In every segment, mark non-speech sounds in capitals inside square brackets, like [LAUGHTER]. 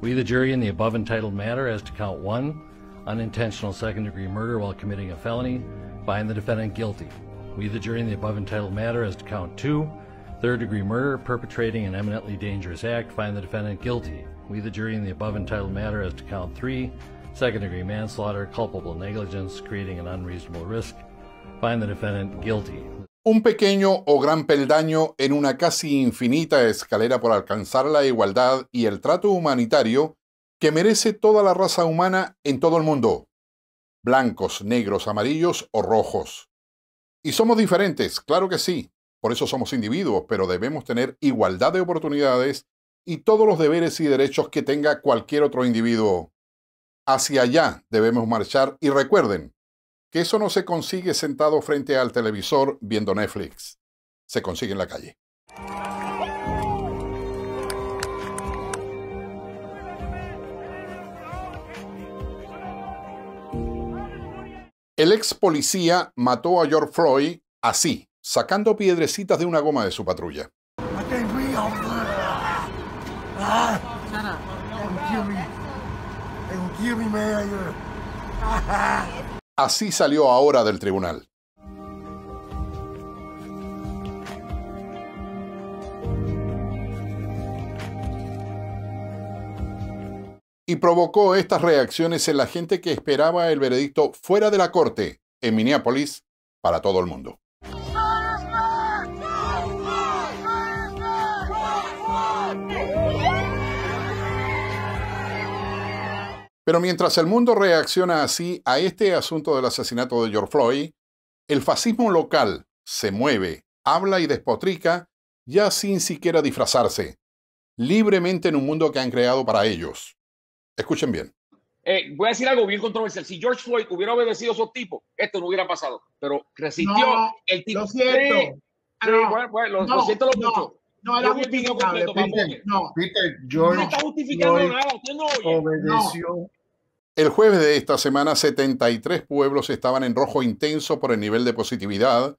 We, the jury, in the above entitled matter as to count one, unintentional second degree murder while committing a felony, find the defendant guilty. We, the jury, in the above entitled matter as to count two, third degree murder perpetrating an eminently dangerous act, find the defendant guilty. We, the jury, in the above entitled matter as to count three, second degree manslaughter, culpable negligence, creating an unreasonable risk, find the defendant guilty. Un pequeño o gran peldaño en una casi infinita escalera por alcanzar la igualdad y el trato humanitario que merece toda la raza humana en todo el mundo. Blancos, negros, amarillos o rojos. Y somos diferentes, claro que sí. Por eso somos individuos, pero debemos tener igualdad de oportunidades y todos los deberes y derechos que tenga cualquier otro individuo. Hacia allá debemos marchar y recuerden, que eso no se consigue sentado frente al televisor viendo Netflix. Se consigue en la calle. El ex policía mató a George Floyd así, sacando piedrecitas de una goma de su patrulla. [LAUGHS] Así salió ahora del tribunal. Y provocó estas reacciones en la gente que esperaba el veredicto fuera de la corte, en Minneapolis, para todo el mundo. Pero mientras el mundo reacciona así a este asunto del asesinato de George Floyd, el fascismo local se mueve, habla y despotrica ya sin siquiera disfrazarse, libremente en un mundo que han creado para ellos. Escuchen bien. Eh, voy a decir algo bien controversial. Si George Floyd hubiera obedecido a esos tipos, esto no hubiera pasado. Pero resistió no, el tipo. Lo siento. Ah, no, lo, no, siento lo No, era no, no está justificando nada. Usted no oye. Obedeció el jueves de esta semana, 73 pueblos estaban en rojo intenso por el nivel de positividad,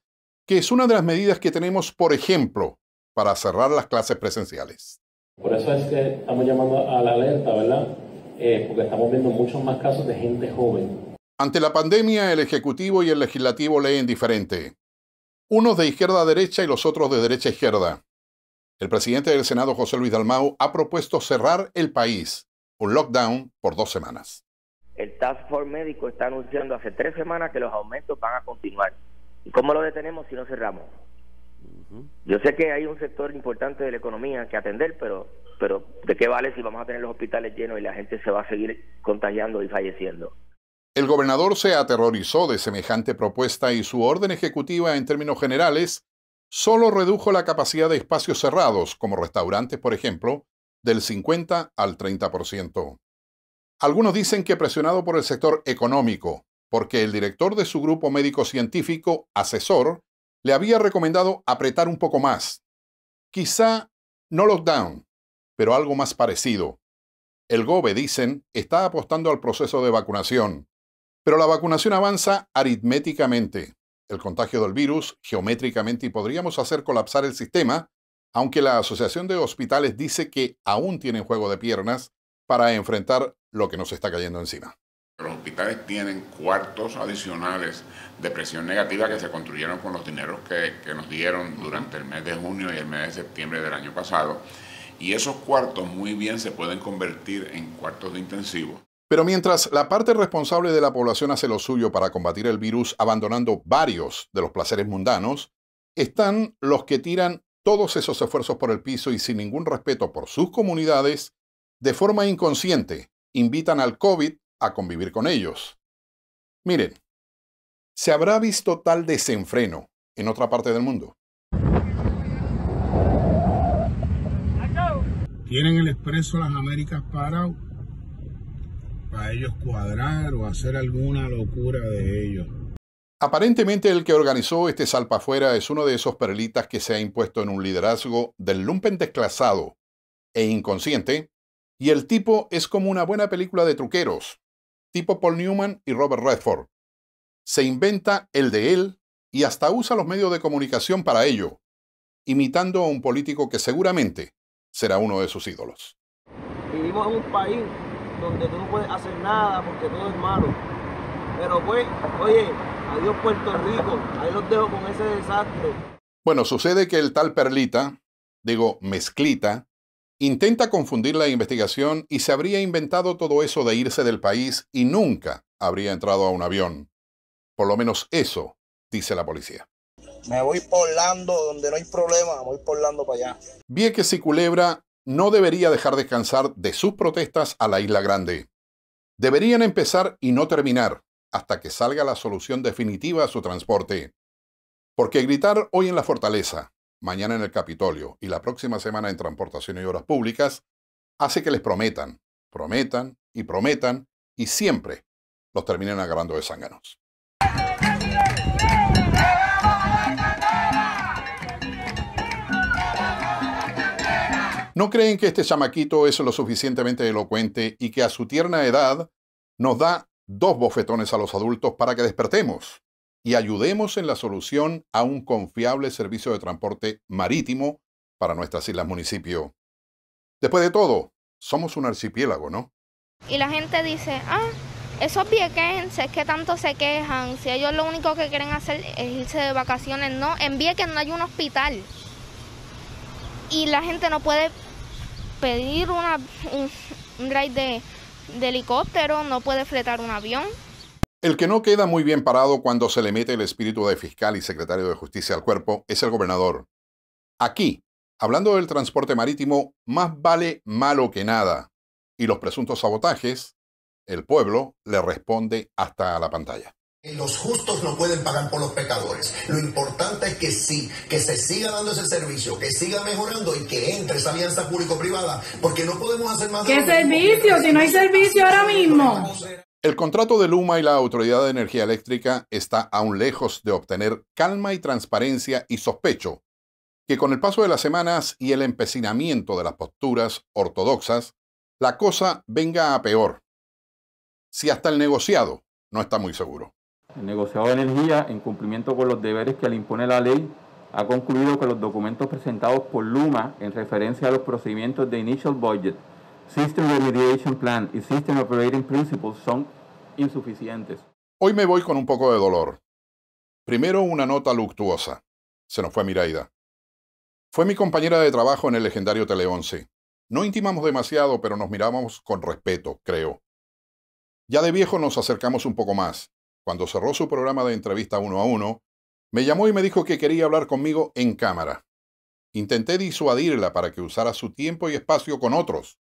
que es una de las medidas que tenemos, por ejemplo, para cerrar las clases presenciales. Por eso es que estamos llamando a la alerta, ¿verdad? Eh, porque estamos viendo muchos más casos de gente joven. Ante la pandemia, el Ejecutivo y el Legislativo leen diferente. Unos de izquierda a derecha y los otros de derecha a izquierda. El presidente del Senado, José Luis Dalmau, ha propuesto cerrar el país, un lockdown por dos semanas el Task Force médico está anunciando hace tres semanas que los aumentos van a continuar. ¿Y cómo lo detenemos si no cerramos? Yo sé que hay un sector importante de la economía que atender, pero, pero ¿de qué vale si vamos a tener los hospitales llenos y la gente se va a seguir contagiando y falleciendo? El gobernador se aterrorizó de semejante propuesta y su orden ejecutiva en términos generales solo redujo la capacidad de espacios cerrados, como restaurantes, por ejemplo, del 50 al 30%. Algunos dicen que presionado por el sector económico, porque el director de su grupo médico científico, asesor, le había recomendado apretar un poco más. Quizá no lockdown, pero algo más parecido. El GOBE, dicen, está apostando al proceso de vacunación, pero la vacunación avanza aritméticamente. El contagio del virus geométricamente y podríamos hacer colapsar el sistema, aunque la Asociación de Hospitales dice que aún tienen juego de piernas para enfrentar lo que nos está cayendo encima. Los hospitales tienen cuartos adicionales de presión negativa que se construyeron con los dineros que, nos dieron durante el mes de junio y el mes de septiembre del año pasado. Y esos cuartos muy bien se pueden convertir en cuartos de intensivo. Pero mientras la parte responsable de la población hace lo suyo para combatir el virus abandonando varios de los placeres mundanos, están los que tiran todos esos esfuerzos por el piso y sin ningún respeto por sus comunidades, de forma inconsciente invitan al COVID a convivir con ellos. Miren, se habrá visto tal desenfreno en otra parte del mundo. Tienen el expreso Las Américas para, para ellos cuadrar o hacer alguna locura de ellos. Aparentemente el que organizó este afuera es uno de esos perlitas que se ha impuesto en un liderazgo del lumpen desclasado e inconsciente y el tipo es como una buena película de truqueros, tipo Paul Newman y Robert Redford. Se inventa el de él y hasta usa los medios de comunicación para ello, imitando a un político que seguramente será uno de sus ídolos. Vivimos en un país donde tú no puedes hacer nada porque todo es malo. Pero pues, oye, adiós Puerto Rico, ahí los dejo con ese desastre. Bueno, sucede que el tal Perlita, digo, mezclita, Intenta confundir la investigación y se habría inventado todo eso de irse del país y nunca habría entrado a un avión. Por lo menos eso, dice la policía. Me voy porlando donde no hay problema, voy porlando para allá. Vieques y Culebra no debería dejar descansar de sus protestas a la Isla Grande. Deberían empezar y no terminar hasta que salga la solución definitiva a su transporte. Porque gritar hoy en la fortaleza, mañana en el Capitolio y la próxima semana en Transportaciones y Obras Públicas, hace que les prometan, prometan y prometan y siempre los terminen agarrando de zánganos. ¿No creen que este chamaquito es lo suficientemente elocuente y que a su tierna edad nos da dos bofetones a los adultos para que despertemos? y ayudemos en la solución a un confiable servicio de transporte marítimo para nuestras islas municipio. Después de todo, somos un archipiélago, ¿no? Y la gente dice, ah, esos viequenses que tanto se quejan, si ellos lo único que quieren hacer es irse de vacaciones, no, en Vieques no hay un hospital. Y la gente no puede pedir un, un de, de helicóptero, no puede fletar un avión. El que no queda muy bien parado cuando se le mete el espíritu de fiscal y secretario de justicia al cuerpo es el gobernador. Aquí, hablando del transporte marítimo, más vale malo que nada. Y los presuntos sabotajes, el pueblo le responde hasta a la pantalla. Los justos no pueden pagar por los pecadores. Lo importante es que sí, que se siga dando ese servicio, que siga mejorando y que entre esa alianza público-privada, porque no podemos hacer más. ¿Qué servicio? Si no hay servicio ahora mismo. El contrato de Luma y la Autoridad de Energía Eléctrica está aún lejos de obtener calma y transparencia y sospecho que con el paso de las semanas y el empecinamiento de las posturas ortodoxas, la cosa venga a peor. Si hasta el negociado no está muy seguro. El negociado de energía, en cumplimiento con los deberes que le impone la ley, ha concluido que los documentos presentados por Luma en referencia a los procedimientos de Initial Budget System Remediation Plan y System Operating Principles son insuficientes. Hoy me voy con un poco de dolor. Primero una nota luctuosa. Se nos fue Miraida. Fue mi compañera de trabajo en el legendario Tele 11. No intimamos demasiado, pero nos mirábamos con respeto, creo. Ya de viejo nos acercamos un poco más. Cuando cerró su programa de entrevista uno a uno, me llamó y me dijo que quería hablar conmigo en cámara. Intenté disuadirla para que usara su tiempo y espacio con otros,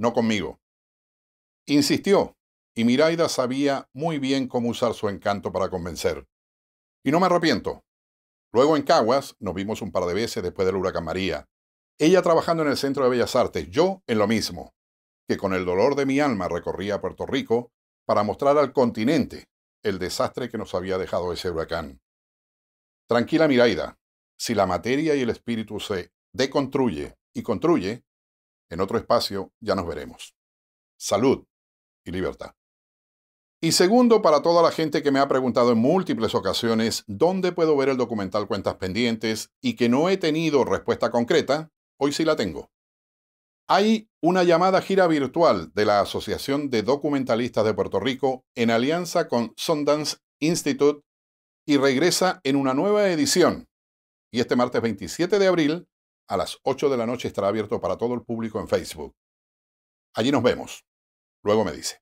no conmigo. Insistió, y Miraida sabía muy bien cómo usar su encanto para convencer. Y no me arrepiento. Luego en Caguas nos vimos un par de veces después del huracán María. Ella trabajando en el Centro de Bellas Artes, yo en lo mismo, que con el dolor de mi alma recorría Puerto Rico para mostrar al continente el desastre que nos había dejado ese huracán. Tranquila Miraida, si la materia y el espíritu se deconstruye y construye, en otro espacio ya nos veremos. Salud y libertad. Y segundo, para toda la gente que me ha preguntado en múltiples ocasiones dónde puedo ver el documental Cuentas Pendientes y que no he tenido respuesta concreta, hoy sí la tengo. Hay una llamada gira virtual de la Asociación de Documentalistas de Puerto Rico en alianza con Sundance Institute y regresa en una nueva edición. Y este martes 27 de abril a las 8 de la noche estará abierto para todo el público en Facebook. Allí nos vemos. Luego me dice.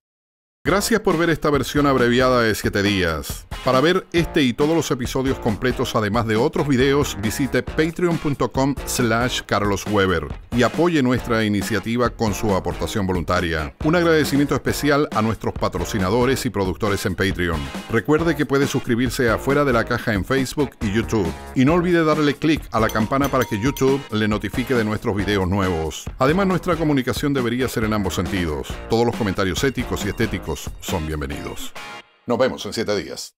Gracias por ver esta versión abreviada de 7 días. Para ver este y todos los episodios completos, además de otros videos, visite patreon.com slash carlosweber y apoye nuestra iniciativa con su aportación voluntaria. Un agradecimiento especial a nuestros patrocinadores y productores en Patreon. Recuerde que puede suscribirse Afuera de la Caja en Facebook y YouTube. Y no olvide darle clic a la campana para que YouTube le notifique de nuestros videos nuevos. Además, nuestra comunicación debería ser en ambos sentidos. Todos los comentarios éticos y estéticos son bienvenidos. Nos vemos en siete días.